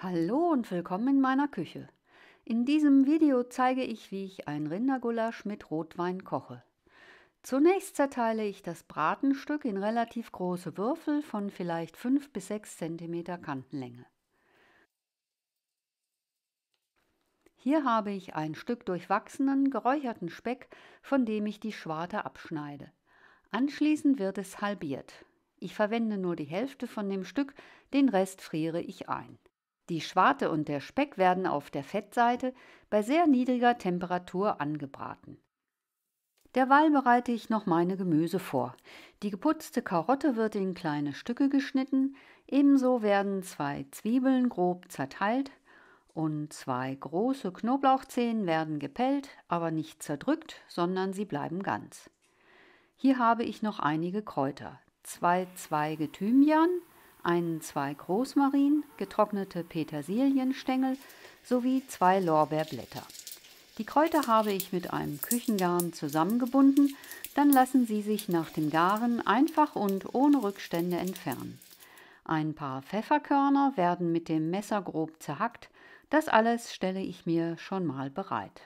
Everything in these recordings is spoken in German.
Hallo und willkommen in meiner Küche. In diesem Video zeige ich, wie ich ein Rindergulasch mit Rotwein koche. Zunächst zerteile ich das Bratenstück in relativ große Würfel von vielleicht 5 bis 6 cm Kantenlänge. Hier habe ich ein Stück durchwachsenen, geräucherten Speck, von dem ich die Schwarte abschneide. Anschließend wird es halbiert. Ich verwende nur die Hälfte von dem Stück, den Rest friere ich ein. Die Schwarte und der Speck werden auf der Fettseite bei sehr niedriger Temperatur angebraten. Derweil bereite ich noch meine Gemüse vor. Die geputzte Karotte wird in kleine Stücke geschnitten, ebenso werden zwei Zwiebeln grob zerteilt und zwei große Knoblauchzehen werden gepellt, aber nicht zerdrückt, sondern sie bleiben ganz. Hier habe ich noch einige Kräuter, zwei Zweige Thymian, einen Zweig Rosmarin, getrocknete Petersilienstängel sowie zwei Lorbeerblätter. Die Kräuter habe ich mit einem Küchengarn zusammengebunden, dann lassen sie sich nach dem Garen einfach und ohne Rückstände entfernen. Ein paar Pfefferkörner werden mit dem Messer grob zerhackt, das alles stelle ich mir schon mal bereit.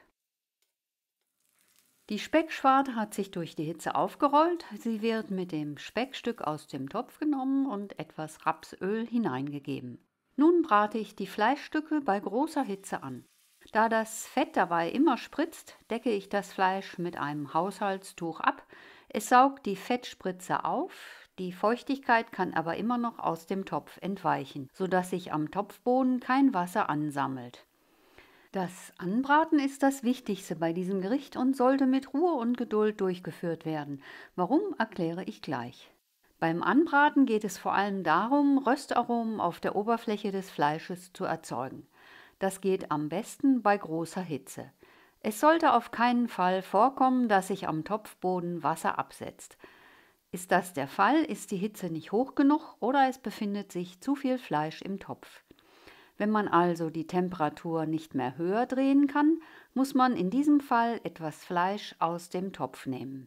Die Speckschwarte hat sich durch die Hitze aufgerollt. Sie wird mit dem Speckstück aus dem Topf genommen und etwas Rapsöl hineingegeben. Nun brate ich die Fleischstücke bei großer Hitze an. Da das Fett dabei immer spritzt, decke ich das Fleisch mit einem Haushaltstuch ab. Es saugt die Fettspritze auf, die Feuchtigkeit kann aber immer noch aus dem Topf entweichen, sodass sich am Topfboden kein Wasser ansammelt. Das Anbraten ist das Wichtigste bei diesem Gericht und sollte mit Ruhe und Geduld durchgeführt werden. Warum erkläre ich gleich. Beim Anbraten geht es vor allem darum, Röstaromen auf der Oberfläche des Fleisches zu erzeugen. Das geht am besten bei großer Hitze. Es sollte auf keinen Fall vorkommen, dass sich am Topfboden Wasser absetzt. Ist das der Fall, ist die Hitze nicht hoch genug oder es befindet sich zu viel Fleisch im Topf. Wenn man also die Temperatur nicht mehr höher drehen kann, muss man in diesem Fall etwas Fleisch aus dem Topf nehmen.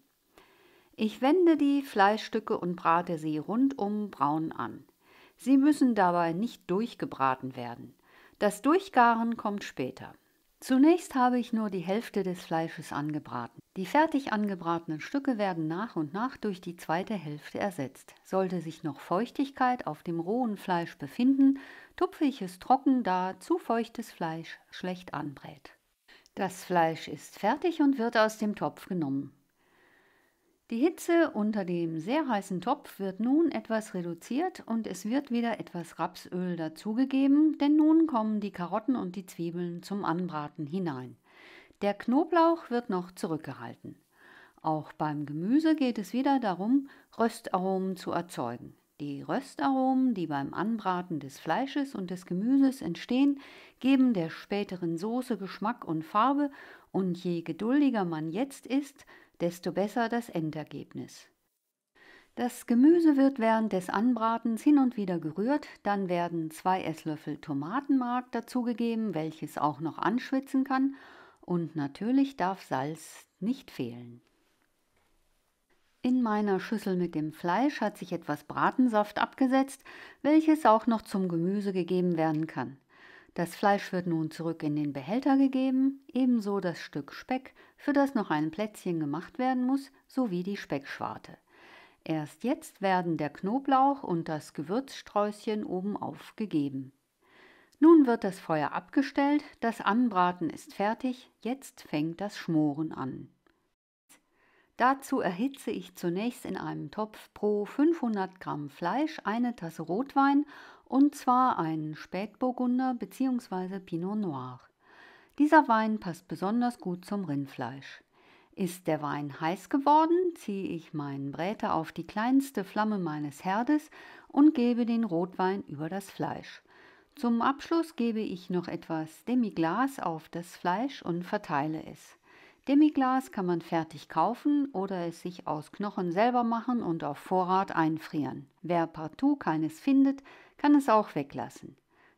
Ich wende die Fleischstücke und brate sie rundum braun an. Sie müssen dabei nicht durchgebraten werden. Das Durchgaren kommt später. Zunächst habe ich nur die Hälfte des Fleisches angebraten. Die fertig angebratenen Stücke werden nach und nach durch die zweite Hälfte ersetzt. Sollte sich noch Feuchtigkeit auf dem rohen Fleisch befinden, tupfe ich es trocken, da zu feuchtes Fleisch schlecht anbrät. Das Fleisch ist fertig und wird aus dem Topf genommen. Die Hitze unter dem sehr heißen Topf wird nun etwas reduziert und es wird wieder etwas Rapsöl dazugegeben, denn nun kommen die Karotten und die Zwiebeln zum Anbraten hinein. Der Knoblauch wird noch zurückgehalten. Auch beim Gemüse geht es wieder darum, Röstaromen zu erzeugen. Die Röstaromen, die beim Anbraten des Fleisches und des Gemüses entstehen, geben der späteren Soße Geschmack und Farbe, und je geduldiger man jetzt ist, desto besser das Endergebnis. Das Gemüse wird während des Anbratens hin und wieder gerührt, dann werden zwei Esslöffel Tomatenmark dazugegeben, welches auch noch anschwitzen kann und natürlich darf Salz nicht fehlen. In meiner Schüssel mit dem Fleisch hat sich etwas Bratensaft abgesetzt, welches auch noch zum Gemüse gegeben werden kann. Das Fleisch wird nun zurück in den Behälter gegeben, ebenso das Stück Speck, für das noch ein Plätzchen gemacht werden muss, sowie die Speckschwarte. Erst jetzt werden der Knoblauch und das Gewürzsträußchen obenauf gegeben. Nun wird das Feuer abgestellt, das Anbraten ist fertig, jetzt fängt das Schmoren an. Dazu erhitze ich zunächst in einem Topf pro 500 Gramm Fleisch eine Tasse Rotwein und zwar einen Spätburgunder bzw. Pinot Noir. Dieser Wein passt besonders gut zum Rindfleisch. Ist der Wein heiß geworden, ziehe ich meinen Bräter auf die kleinste Flamme meines Herdes und gebe den Rotwein über das Fleisch. Zum Abschluss gebe ich noch etwas Demiglas auf das Fleisch und verteile es. Demiglas kann man fertig kaufen oder es sich aus Knochen selber machen und auf Vorrat einfrieren. Wer partout keines findet, kann es auch weglassen.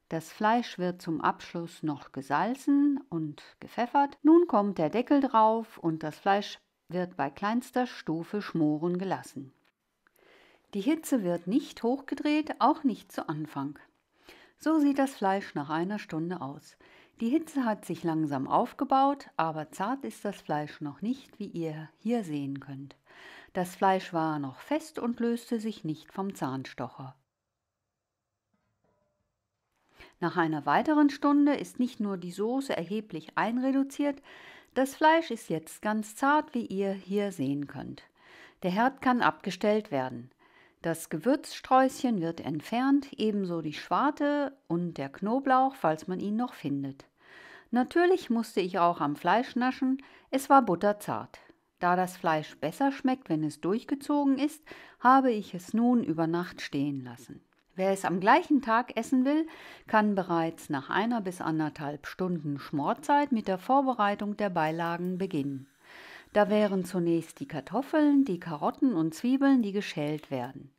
Das Fleisch wird zum Abschluss noch gesalzen und gepfeffert. Nun kommt der Deckel drauf und das Fleisch wird bei kleinster Stufe schmoren gelassen. Die Hitze wird nicht hochgedreht, auch nicht zu Anfang. So sieht das Fleisch nach einer Stunde aus. Die Hitze hat sich langsam aufgebaut, aber zart ist das Fleisch noch nicht, wie ihr hier sehen könnt. Das Fleisch war noch fest und löste sich nicht vom Zahnstocher. Nach einer weiteren Stunde ist nicht nur die Soße erheblich einreduziert, das Fleisch ist jetzt ganz zart, wie ihr hier sehen könnt. Der Herd kann abgestellt werden. Das Gewürzsträußchen wird entfernt, ebenso die Schwarte und der Knoblauch, falls man ihn noch findet. Natürlich musste ich auch am Fleisch naschen, es war butterzart. Da das Fleisch besser schmeckt, wenn es durchgezogen ist, habe ich es nun über Nacht stehen lassen. Wer es am gleichen Tag essen will, kann bereits nach einer bis anderthalb Stunden Schmortzeit mit der Vorbereitung der Beilagen beginnen. Da wären zunächst die Kartoffeln, die Karotten und Zwiebeln, die geschält werden.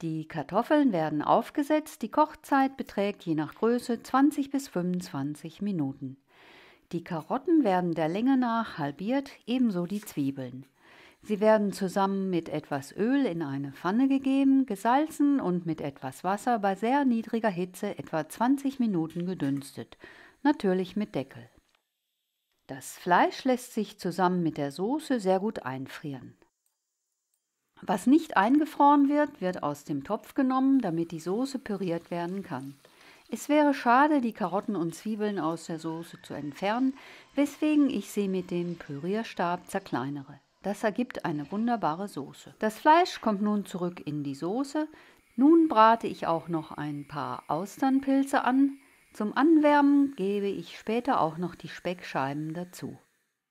Die Kartoffeln werden aufgesetzt, die Kochzeit beträgt je nach Größe 20 bis 25 Minuten. Die Karotten werden der Länge nach halbiert, ebenso die Zwiebeln. Sie werden zusammen mit etwas Öl in eine Pfanne gegeben, gesalzen und mit etwas Wasser bei sehr niedriger Hitze etwa 20 Minuten gedünstet, natürlich mit Deckel. Das Fleisch lässt sich zusammen mit der Soße sehr gut einfrieren. Was nicht eingefroren wird, wird aus dem Topf genommen, damit die Soße püriert werden kann. Es wäre schade, die Karotten und Zwiebeln aus der Soße zu entfernen, weswegen ich sie mit dem Pürierstab zerkleinere. Das ergibt eine wunderbare Soße. Das Fleisch kommt nun zurück in die Soße. Nun brate ich auch noch ein paar Austernpilze an. Zum Anwärmen gebe ich später auch noch die Speckscheiben dazu.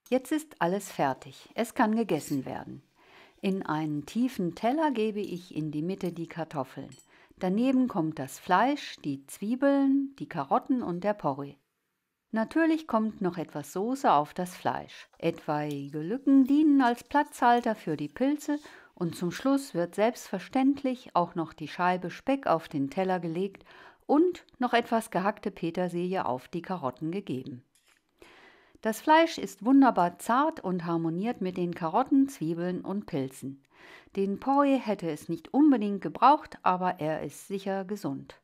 Jetzt ist alles fertig. Es kann gegessen werden. In einen tiefen Teller gebe ich in die Mitte die Kartoffeln. Daneben kommt das Fleisch, die Zwiebeln, die Karotten und der Porree. Natürlich kommt noch etwas Soße auf das Fleisch. Etwaige Lücken dienen als Platzhalter für die Pilze und zum Schluss wird selbstverständlich auch noch die Scheibe Speck auf den Teller gelegt und noch etwas gehackte Petersilie auf die Karotten gegeben. Das Fleisch ist wunderbar zart und harmoniert mit den Karotten, Zwiebeln und Pilzen. Den Porree hätte es nicht unbedingt gebraucht, aber er ist sicher gesund.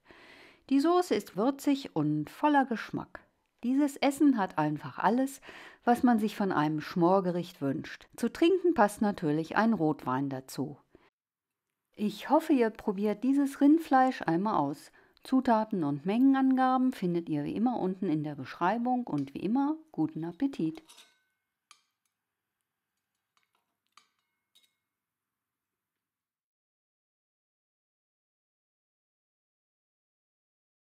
Die Soße ist würzig und voller Geschmack. Dieses Essen hat einfach alles, was man sich von einem Schmorgericht wünscht. Zu trinken passt natürlich ein Rotwein dazu. Ich hoffe, ihr probiert dieses Rindfleisch einmal aus. Zutaten und Mengenangaben findet ihr wie immer unten in der Beschreibung und wie immer guten Appetit.